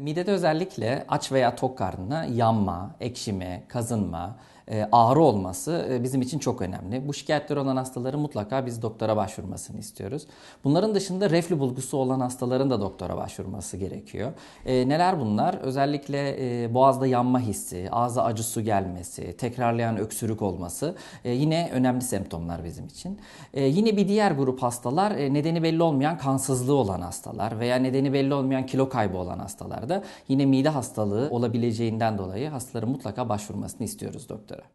Midede özellikle aç veya tok karnına yanma, ekşime, kazınma, e, ağrı olması e, bizim için çok önemli. Bu şikayetler olan hastaları mutlaka biz doktora başvurmasını istiyoruz. Bunların dışında reflü bulgusu olan hastaların da doktora başvurması gerekiyor. E, neler bunlar? Özellikle boğazda yanma hissi, ağza acı su gelmesi, tekrarlayan öksürük olması yine önemli semptomlar bizim için. yine bir diğer grup hastalar nedeni belli olmayan kansızlığı olan hastalar veya nedeni belli olmayan kilo kaybı olan hastalar yine mide hastalığı olabileceğinden dolayı hastaların mutlaka başvurmasını istiyoruz doktora.